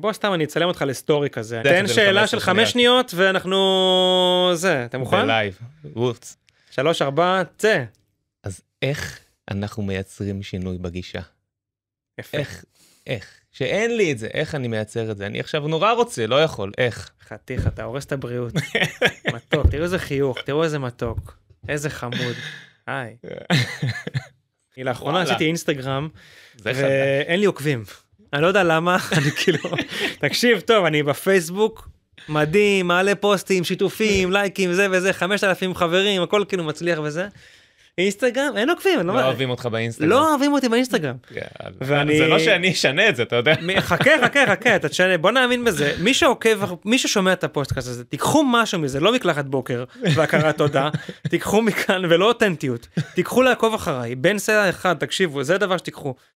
בוא סתם אני אצלם אותך לסטורי כזה, תן שאלה של חמש שניות ואנחנו זה, אתה מוכן? בלייב, וופס. שלוש, ארבע, צא. אז איך אנחנו מייצרים שינוי בגישה? יפה. איך, איך, שאין לי את זה, איך אני מייצר את זה? אני עכשיו נורא רוצה, לא יכול, איך? חתיך, אתה הורס את הבריאות. מתוק, תראו איזה חיוך, תראו איזה מתוק, איזה חמוד. היי. לאחרונה עשיתי אינסטגרם, ואין לי עוקבים. אני לא יודע למה, אני כאילו, תקשיב טוב, אני בפייסבוק, מדהים, מעלה פוסטים, שיתופים, לייקים, זה וזה, 5,000 חברים, הכל כאילו מצליח וזה. אינסטגרם אין עוקבים לא, לא אוהבים אותך באינסטגרם לא אוהבים אותי באינסטגרם כן, זה לא שאני אשנה את זה אתה יודע חכה חכה חכה אתה תשנה בוא נאמין בזה מי שעוקב מי ששומע את הפוסטקאסט הזה תיקחו משהו מזה לא מקלחת בוקר והכרת תודה תיקחו מכאן ולא אותנטיות תיקחו לעקוב אחריי בן סלע אחד תקשיבו זה דבר שתיקחו